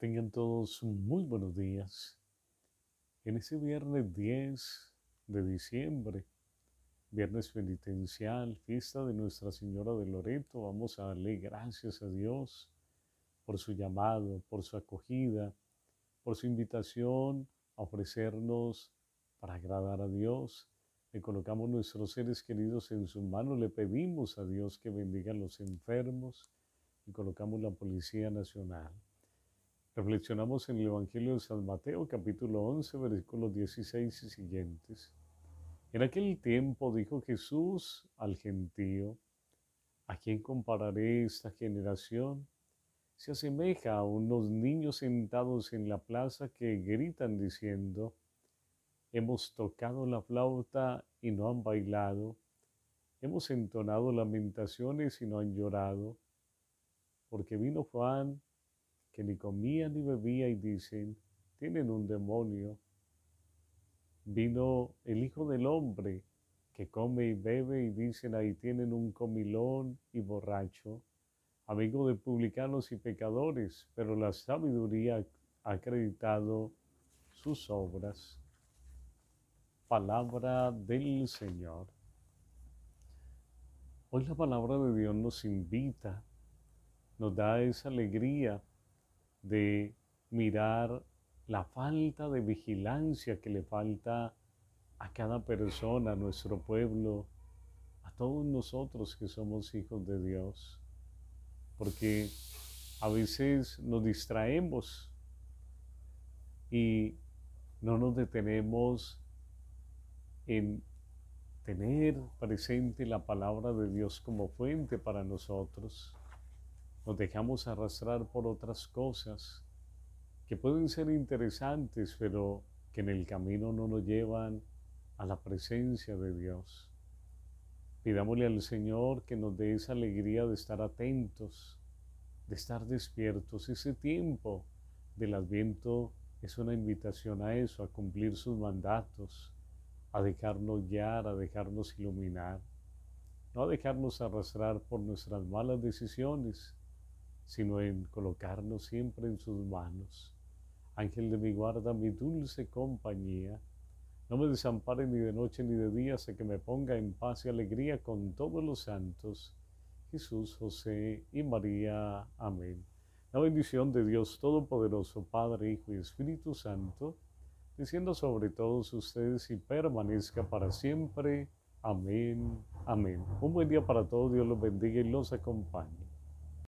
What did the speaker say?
Tengan todos muy buenos días. En ese viernes 10 de diciembre, viernes penitencial, fiesta de Nuestra Señora de Loreto, vamos a darle gracias a Dios por su llamado, por su acogida, por su invitación a ofrecernos para agradar a Dios. Le colocamos nuestros seres queridos en su manos, le pedimos a Dios que bendiga a los enfermos y colocamos la Policía Nacional Reflexionamos en el Evangelio de San Mateo capítulo 11 versículos 16 y siguientes. En aquel tiempo dijo Jesús al gentío, ¿a quién compararé esta generación? Se asemeja a unos niños sentados en la plaza que gritan diciendo, hemos tocado la flauta y no han bailado, hemos entonado lamentaciones y no han llorado, porque vino Juan ni comía ni bebía y dicen, tienen un demonio. Vino el Hijo del Hombre que come y bebe y dicen, ahí tienen un comilón y borracho, amigo de publicanos y pecadores, pero la sabiduría ha acreditado sus obras. Palabra del Señor. Hoy la palabra de Dios nos invita, nos da esa alegría de mirar la falta de vigilancia que le falta a cada persona, a nuestro pueblo, a todos nosotros que somos hijos de Dios. Porque a veces nos distraemos y no nos detenemos en tener presente la palabra de Dios como fuente para nosotros. Nos dejamos arrastrar por otras cosas que pueden ser interesantes, pero que en el camino no nos llevan a la presencia de Dios. Pidámosle al Señor que nos dé esa alegría de estar atentos, de estar despiertos. Ese tiempo del adviento es una invitación a eso, a cumplir sus mandatos, a dejarnos guiar, a dejarnos iluminar, no a dejarnos arrastrar por nuestras malas decisiones, sino en colocarnos siempre en sus manos. Ángel de mi guarda, mi dulce compañía, no me desampare ni de noche ni de día, hasta que me ponga en paz y alegría con todos los santos, Jesús, José y María. Amén. La bendición de Dios Todopoderoso, Padre, Hijo y Espíritu Santo, diciendo sobre todos ustedes y permanezca para siempre. Amén. Amén. Un buen día para todos. Dios los bendiga y los acompañe.